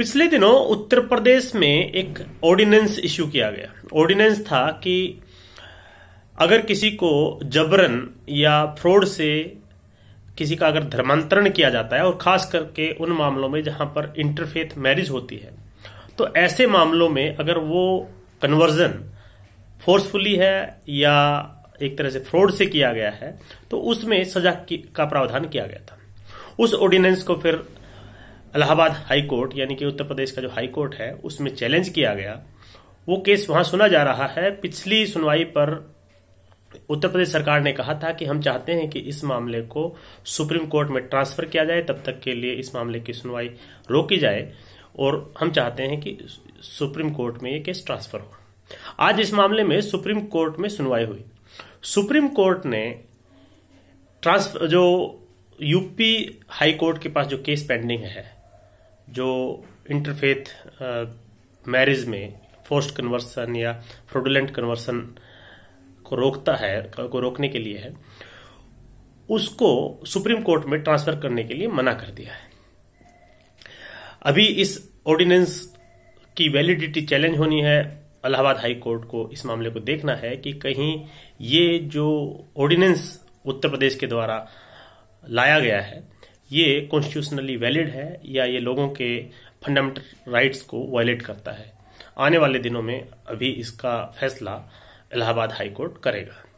पिछले दिनों उत्तर प्रदेश में एक ऑर्डिनेंस इश्यू किया गया ऑर्डिनेंस था कि अगर किसी को जबरन या फ्रॉड से किसी का अगर धर्मांतरण किया जाता है और खास करके उन मामलों में जहां पर इंटरफेथ मैरिज होती है तो ऐसे मामलों में अगर वो कन्वर्जन फोर्सफुली है या एक तरह से फ्रॉड से किया गया है तो उसमें सजा का प्रावधान किया गया था उस ऑर्डिनेंस को फिर इलाहाबाद हाई कोर्ट यानी कि उत्तर प्रदेश का जो हाई कोर्ट है उसमें चैलेंज किया गया वो केस वहां सुना जा रहा है पिछली सुनवाई पर उत्तर प्रदेश सरकार ने कहा था कि हम चाहते हैं कि इस मामले को सुप्रीम कोर्ट में ट्रांसफर किया जाए तब तक के लिए इस मामले की सुनवाई रोकी जाए और हम चाहते हैं कि सुप्रीम कोर्ट में ये केस ट्रांसफर हो आज इस मामले में सुप्रीम कोर्ट में सुनवाई हुई सुप्रीम कोर्ट ने ट्रांसफर जो यूपी हाई कोर्ट के पास जो केस पेंडिंग है जो इंटरफेथ मैरिज uh, में फोर्स्ड कन्वर्सन या फ्रोडुलेंट कन्वर्सन को रोकता है को रोकने के लिए है उसको सुप्रीम कोर्ट में ट्रांसफर करने के लिए मना कर दिया है अभी इस ऑर्डिनेंस की वैलिडिटी चैलेंज होनी है अलाहाबाद हाई कोर्ट को इस मामले को देखना है कि कहीं ये जो ऑर्डिनेंस उत्तर प्रदेश के द्वारा लाया गया है ये कॉन्स्टिट्यूशनली वैलिड है या ये लोगों के फंडामेंटल राइट्स को वायलेट करता है आने वाले दिनों में अभी इसका फैसला इलाहाबाद हाईकोर्ट करेगा